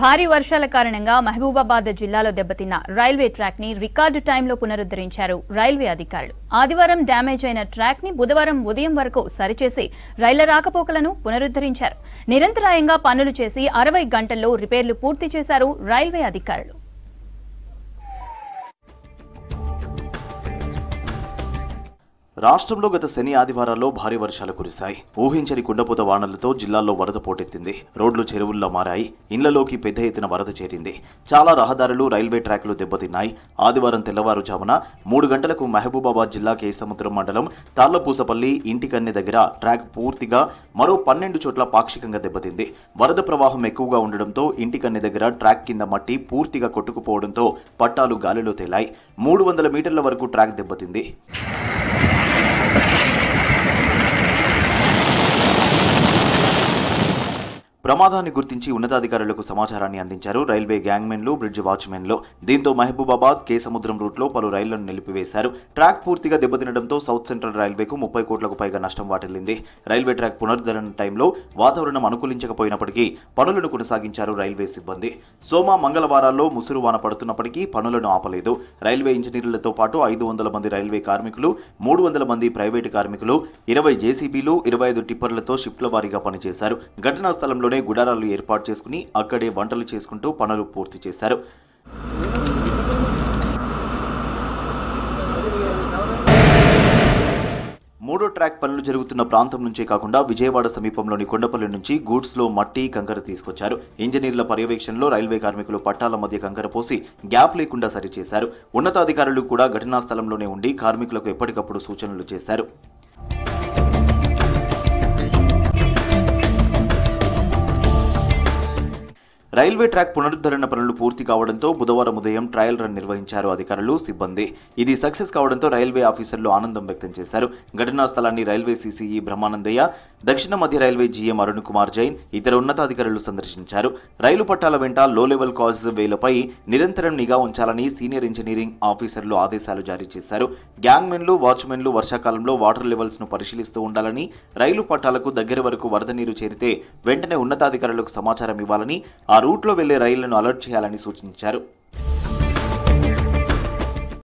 భారీ వర్షాల కారణంగా మహబూబాబాద్ జిల్లాలో దెబ్బతిన్న రైల్వే ట్రాక్ ని రికార్డు టైంలో పునరుద్ధరించారు రైల్వే అధికారులు ఆదివారం డ్యామేజ్ అయిన ట్రాక్ ని బుధవారం ఉదయం వరకు సరిచేసి రైళ్ల రాకపోకలను పునరుద్ధరించారు నిరంతరాయంగా పనులు చేసి అరవై గంటల్లో రిపేర్లు పూర్తి చేశారు రైల్వే అధికారులు రాష్ట్రంలో గత శని ఆదివారాల్లో భారీ వర్షాలు కురిశాయి ఊహించని కుండపోత వానలతో జిల్లాల్లో వరద పోటెత్తింది రోడ్లు చెరువుల్లో మారాయి ఇండ్లలోకి పెద్ద ఎత్తున వరద చేరింది చాలా రహదారులు రైల్వే ట్రాక్లు దెబ్బతిన్నాయి ఆదివారం తెల్లవారుజామున మూడు గంటలకు మహబూబాబాద్ జిల్లా కేసముద్రం మండలం తాళ్లపూసపల్లి ఇంటికన్నె దగ్గర ట్రాక్ పూర్తిగా మరో పన్నెండు చోట్ల పాక్షికంగా దెబ్బతింది వరద ప్రవాహం ఎక్కువగా ఉండడంతో ఇంటికన్నె దగ్గర ట్రాక్ కింద మట్టి పూర్తిగా కొట్టుకుపోవడంతో పట్టాలు గాలిలో తేలాయి మూడు వందల మీటర్ల వరకు ట్రాక్ దెబ్బతింది ప్రమాదాన్ని గుర్తించి ఉన్నతాధికారులకు సమాచారాన్ని అందించారు రైల్వే గ్యాంగ్మెన్లు బ్రిడ్జ్ వాచ్మెన్లు దీంతో మహబూబాబాద్ కే సముద్రం రూట్లో పలు రైళ్లను నిలిపివేశారు ట్రాక్ పూర్తిగా దెబ్బతినడంతో సౌత్ సెంట్రల్ రైల్వేకు ముప్పై కోట్లకు పైగా నష్టం వాటిల్లింది రైల్వే ట్రాక్ పునరుద్ధరణ టైంలో వాతావరణం అనుకూలించకపోయినప్పటికీ పనులను కొనసాగించారు రైల్వే సిబ్బంది సోమ మంగళవారాల్లో ముసురు వాన పడుతున్నప్పటికీ పనులను ఆపలేదు రైల్వే ఇంజనీర్లతో పాటు ఐదు వందల మంది రైల్వే కార్మికులు మూడు వందల మంది ప్రైవేటు కార్మికులు ఇరవై జేసీబీలు ఇరవై ఐదు టిప్పర్లతో షిఫ్ట్ల వారీగా పనిచేశారు ఘటనా స్థలంలోనే ఇంట్లోనే గుడారాలు ఏర్పాటు చేసుకుని అక్కడే వంటలు చేసుకుంటూ పనులు పూర్తి చేశారు మూడో ట్రాక్ పనులు జరుగుతున్న ప్రాంతం నుంచే కాకుండా విజయవాడ సమీపంలోని కొండపల్లి నుంచి గూడ్స్ లో మట్టి కంకర తీసుకొచ్చారు ఇంజనీర్ల పర్యవేక్షణలో రైల్వే కార్మికులు పట్టాల మధ్య కంకర పోసి గ్యాప్ లేకుండా సరిచేశారు ఉన్నతాధికారులు కూడా ఘటనా స్థలంలోనే ఉండి కార్మికులకు ఎప్పటికప్పుడు సూచనలు చేశారు రైల్వే ట్రాక్ పునరుద్ధరణ పనులు పూర్తి కావడంతో బుధవారం ఉదయం ట్రయల్ రన్ నిర్వహించారు అధికారులు సిబ్బంది ఇది సక్సెస్ కావడంతో రైల్వే ఆఫీసర్లు ఆనందం వ్యక్తం చేశారు ఘటనా స్థలాన్ని రైల్వే సీసీఈ బ్రహ్మానందయ్య దక్షిణ మధ్య రైల్వే జీఎం అరుణ్ కుమార్ జైన్ ఇతర ఉన్నతాధికారులు సందర్శించారు రైలు పట్టాల వెంట లో లెవెల్ కాజ్ వేలపై నిరంతరం నిఘా ఉంచాలని సీనియర్ ఇంజనీరింగ్ ఆఫీసర్లు ఆదేశాలు జారీ చేశారు గ్యాంగ్మెన్లు వాచ్మెన్లు వర్షాకాలంలో వాటర్ లెవెల్స్ ను పరిశీలిస్తూ ఉండాలని రైలు పట్టాలకు దగ్గర వరకు వరద నీరు చేరితే వెంటనే ఉన్నతాధికారులకు సమాచారం ఇవ్వాలని ఆ రూట్లో వెళ్లే రైళ్లను అలర్ట్ చేయాలని సూచించారు